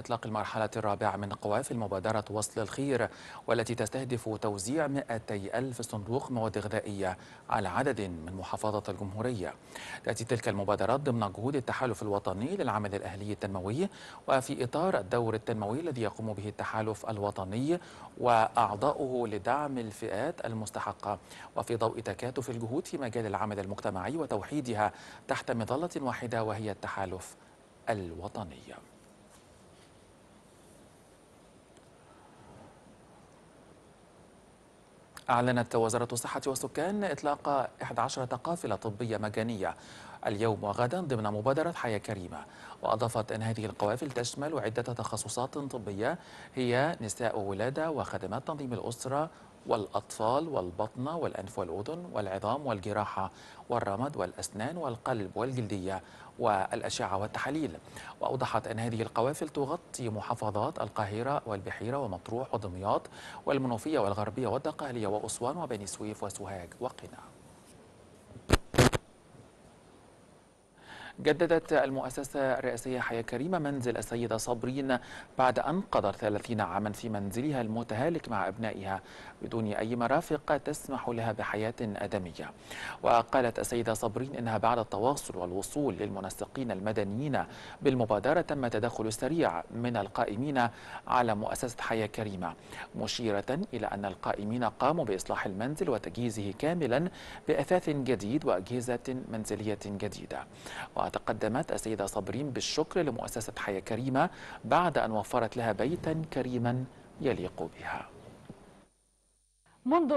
إطلاق المرحلة الرابعة من قواف المبادرة وصل الخير والتي تستهدف توزيع 200 ألف صندوق مواد غذائية على عدد من محافظة الجمهورية تأتي تلك المبادرات ضمن جهود التحالف الوطني للعمل الأهلي التنموي وفي إطار الدور التنموي الذي يقوم به التحالف الوطني وأعضاؤه لدعم الفئات المستحقة وفي ضوء تكاتف الجهود في مجال العمل المجتمعي وتوحيدها تحت مظلة واحدة وهي التحالف الوطني أعلنت وزارة الصحة والسكان إطلاق 11 قافلة طبية مجانية اليوم وغدا ضمن مبادرة حياة كريمة وأضافت أن هذه القوافل تشمل عدة تخصصات طبية هي نساء ولادة وخدمات تنظيم الأسرة والأطفال والبطنة والأنف والأذن والعظام والجراحة والرمد والأسنان والقلب والجلدية والأشعة والتحاليل وأوضحت أن هذه القوافل تغطي محافظات القاهرة والبحيرة ومطروح ودمياط والمنوفية والغربية والدقهلية وأسوان وبني سويف وسوهاج وقنا جددت المؤسسة الرئاسية حياة كريمة منزل السيدة صابرين بعد أن قضت 30 عاما في منزلها المتهالك مع أبنائها بدون أي مرافق تسمح لها بحياة أدمية وقالت السيدة صابرين إنها بعد التواصل والوصول للمنسقين المدنيين بالمبادرة تم تدخل سريع من القائمين على مؤسسة حياة كريمة مشيرة إلى أن القائمين قاموا بإصلاح المنزل وتجهيزه كاملا بأثاث جديد وأجهزة منزلية جديدة تقدمت السيدة صابرين بالشكر لمؤسسة حياة كريمة بعد أن وفرت لها بيتا كريما يليق بها منذ